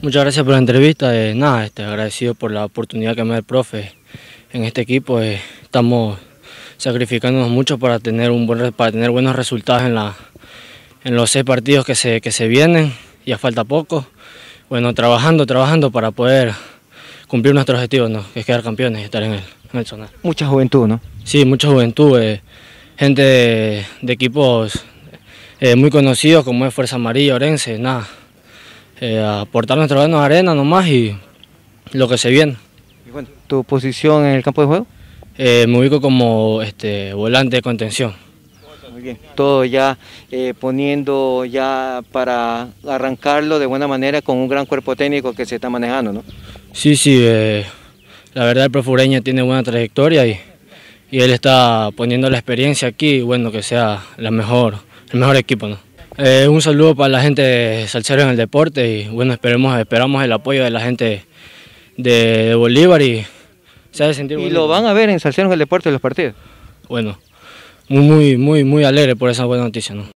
Muchas gracias por la entrevista. Eh, nada, este, agradecido por la oportunidad que me da el profe en este equipo. Eh, estamos sacrificándonos mucho para tener, un para tener buenos resultados en, la, en los seis partidos que se, que se vienen. Ya falta poco. Bueno, trabajando, trabajando para poder cumplir nuestro objetivo, ¿no? que es quedar campeones y estar en el, en Mucha juventud, ¿no? Sí, mucha juventud. Eh, gente de equipos muy conocidos como es Fuerza Amarilla, Orense, nada eh, aportar nuestro grano de arena nomás y lo que se viene. tu posición en el campo de juego? Eh, me ubico como este, volante de contención. todo ya eh, poniendo ya para arrancarlo de buena manera con un gran cuerpo técnico que se está manejando, ¿no? Sí, sí, la verdad el profureña tiene buena trayectoria y, él está poniendo la experiencia aquí bueno, que sea el mejor equipo, ¿no? Eh, un saludo para la gente de Salceros en el deporte y bueno, esperemos, esperamos el apoyo de la gente de, Bolívar y se hace sentir muy ¿Y lo van a ver en Salceros en el deporte los partidos? Bueno, muy, muy, muy, muy alegre por esa buena noticia, ¿no?